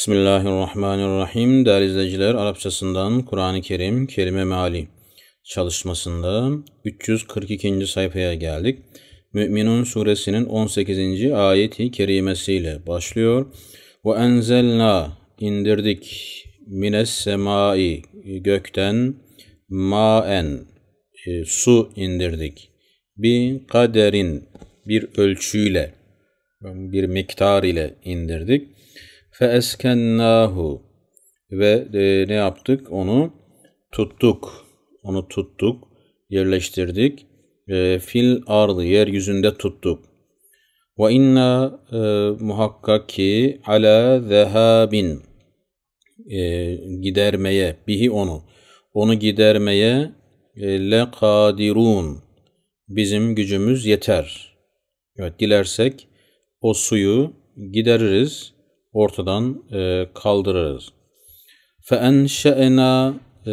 Bismillahirrahmanirrahim. Değerli izleyiciler, Arapçasından Kur'an-ı Kerim Kerime Meali çalışmasında 342. sayfaya geldik. Müminun suresinin 18. ayeti kerimesiyle başlıyor. Ve enzelna indirdik mines semai gökten maen e, su indirdik. Bir kaderin bir ölçüyle bir miktar ile indirdik feeskennahu ve e, ne yaptık? Onu tuttuk. Onu tuttuk, yerleştirdik. E, fil ardı, yeryüzünde tuttuk. Ve inna e, muhakkak ki ala zehabin e, gidermeye, bihi onu. Onu gidermeye e, le kadirun. Bizim gücümüz yeter. Evet, dilersek o suyu gideririz ortadan e, kaldırırız. فَاَنْشَئَنَا e,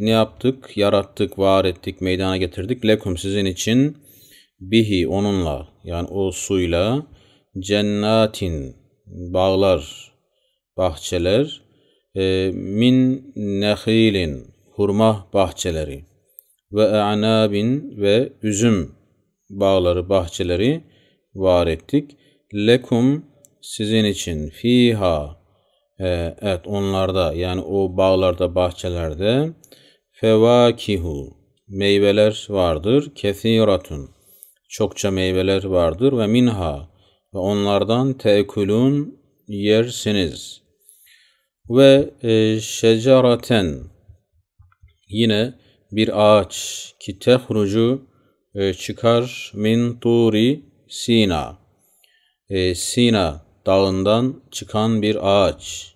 e, ne yaptık? Yarattık, var ettik, meydana getirdik. Lekum sizin için bihi onunla yani o suyla cennatin bağlar, bahçeler e, min nehilin hurma bahçeleri ve anabin ve üzüm bağları, bahçeleri var ettik. Lekum sizin için fiha e, evet onlarda yani o bağlarda bahçelerde fevakihu meyveler vardır kesiratun çokça meyveler vardır ve minha ve onlardan tekulun yersiniz ve e, şeceraten yine bir ağaç ki tehrucu e, çıkar min turi sina e, sina dağından çıkan bir ağaç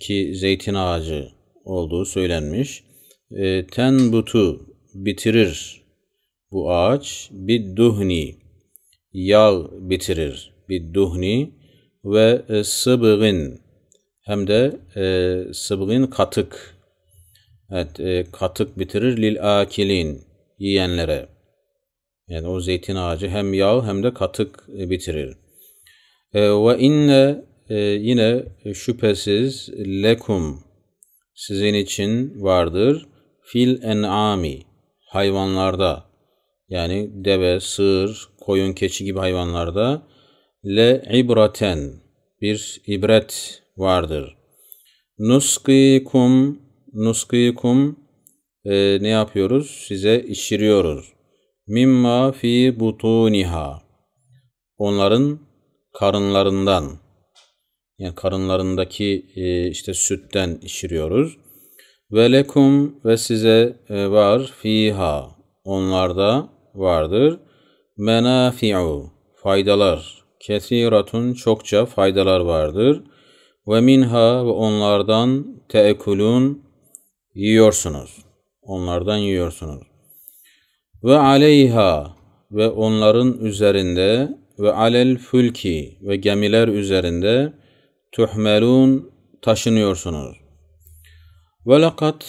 ki zeytin ağacı olduğu söylenmiş. E, ten butu bitirir bu ağaç bir duhni yağ bitirir bir duhni ve e, sıbığın hem de e, sıbığın katık evet e, katık bitirir lil akilin yiyenlere yani o zeytin ağacı hem yağ hem de katık e, bitirir. Ee, ve inne e, yine şüphesiz lekum sizin için vardır fil en'ami hayvanlarda yani deve, sığır, koyun, keçi gibi hayvanlarda le ibraten bir ibret vardır. Nuskikum nuskikum e, ne yapıyoruz? Size içiriyoruz. Mimma fi butuniha. Onların karınlarından yani karınlarındaki e, işte sütten içiriyoruz. Ve lekum ve size e, var fiha onlarda vardır. Menafi'u faydalar kesiratun çokça faydalar vardır. Ve minha ve onlardan teekulun yiyorsunuz. Onlardan yiyorsunuz. Ve aleyha ve onların üzerinde ve alel fülki ve gemiler üzerinde tuhmelun taşınıyorsunuz. Ve lakat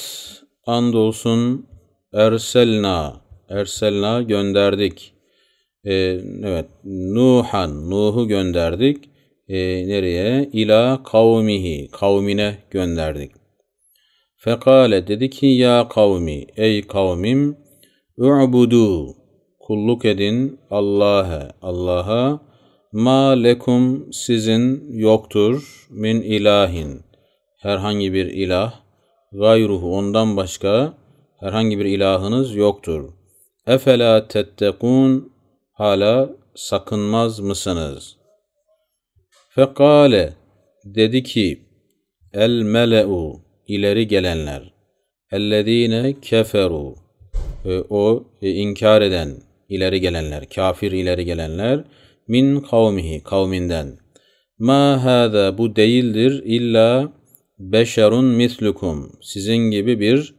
andolsun erselna erselna gönderdik. Ee, evet Nuhan Nuh'u gönderdik. Ee, nereye? İla kavmihi kavmine gönderdik. Fekale dedi ki ya kavmi ey kavmim u'budu kulluk edin Allah'a, Allah'a ma lekum sizin yoktur min ilahin herhangi bir ilah gayruhu ondan başka herhangi bir ilahınız yoktur. Efela tettekun hala sakınmaz mısınız? Fekale dedi ki el mele'u ileri gelenler ellezine keferu o e, inkar eden ileri gelenler, kafir ileri gelenler min kavmihi kavminden. Ma hada bu değildir illa beşerun mislukum sizin gibi bir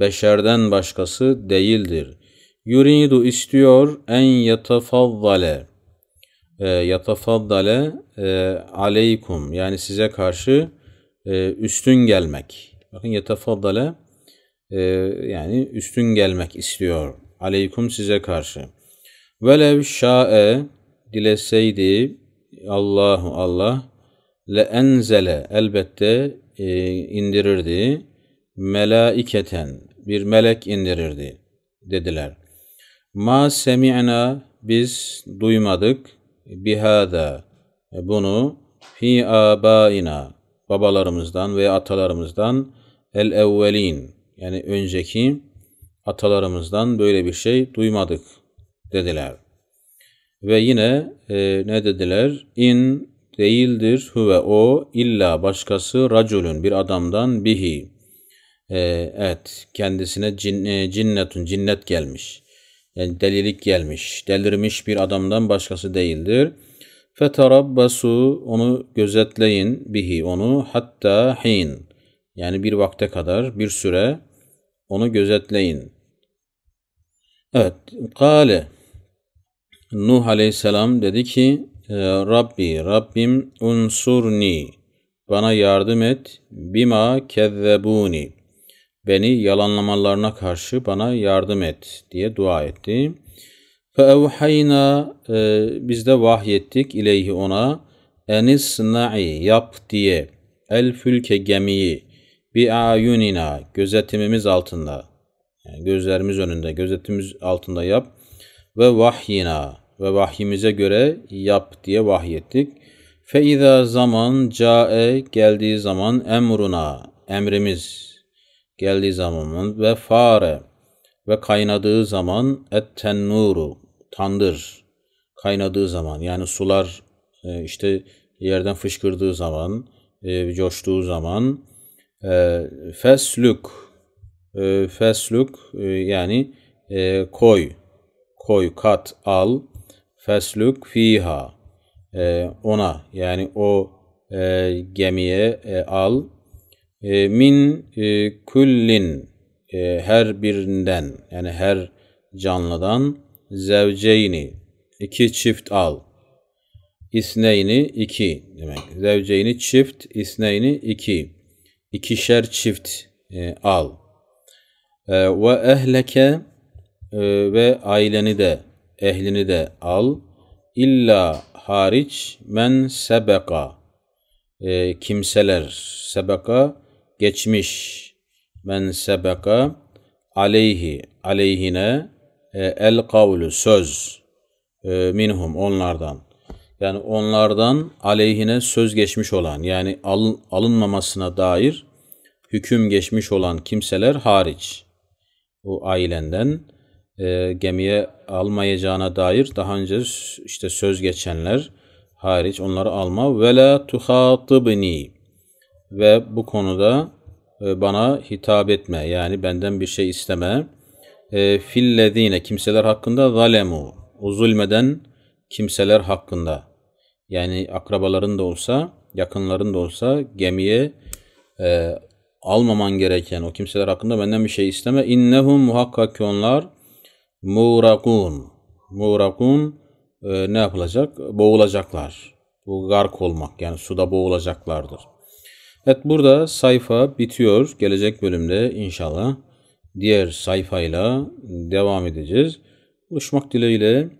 beşerden başkası değildir. Yuridu istiyor en yatafaddale, e, ee, yatafaddale e, aleykum yani size karşı e, üstün gelmek. Bakın yatafaddale e, yani üstün gelmek istiyor. Aleyküm size karşı. Velev şa'e dileseydi Allahu Allah le enzele elbette e, indirirdi melaiketen bir melek indirirdi dediler. Ma semi'na biz duymadık bihada bunu fi abaina babalarımızdan ve atalarımızdan el evvelin yani önceki atalarımızdan böyle bir şey duymadık dediler. Ve yine e, ne dediler? İn değildir huve o illa başkası raculun bir adamdan bihi. E, evet kendisine cin, e, cinnetun cinnet gelmiş. Yani delilik gelmiş. Delirmiş bir adamdan başkası değildir. Feterabbasu onu gözetleyin bihi onu hatta hin. Yani bir vakte kadar bir süre onu gözetleyin. Evet. Kâle, Nuh aleyhisselam dedi ki e, Rabbi, Rabbim unsurni bana yardım et bima kezzebuni beni yalanlamalarına karşı bana yardım et diye dua etti. Fevhayna e, biz de vahyettik ileyhi ona enisna'i yap diye el fülke gemiyi bi ayunina gözetimimiz altında yani gözlerimiz önünde gözetimimiz altında yap ve vahyina ve vahyimize göre yap diye vahyettik. Fe iza zaman cae geldiği zaman emruna emrimiz geldiği zaman ve fare ve kaynadığı zaman etten nuru tandır kaynadığı zaman yani sular e, işte yerden fışkırdığı zaman e, coştuğu zaman e, feslük e, feslük e, yani e, koy koy kat al feslük fiha e, ona yani o e, gemiye e, al e, min e, kullin e, her birinden yani her canlıdan zevceyni iki çift al isneyni iki demek zevceyni çift isneyni iki ikişer çift e, al. E, ve ehleke e, ve aileni de ehlini de al. İlla hariç men sebeka e, kimseler sebeka geçmiş men sebeka aleyhi aleyhine e, el kavlu söz e, minhum onlardan yani onlardan aleyhine söz geçmiş olan yani alın, alınmamasına dair hüküm geçmiş olan kimseler hariç bu ailenden e, gemiye almayacağına dair daha önce işte söz geçenler hariç onları alma ve la tuhatibni ve bu konuda e, bana hitap etme yani benden bir şey isteme e, fillezine kimseler hakkında zalemu zulmeden kimseler hakkında yani akrabaların da olsa, yakınların da olsa gemiye e, almaman gereken o kimseler hakkında benden bir şey isteme. İnnehum muhakkak ki onlar muğrakun. Muğrakun e, ne yapılacak? Boğulacaklar. Bu gark olmak yani suda boğulacaklardır. Evet burada sayfa bitiyor. Gelecek bölümde inşallah diğer sayfayla devam edeceğiz. Buluşmak dileğiyle.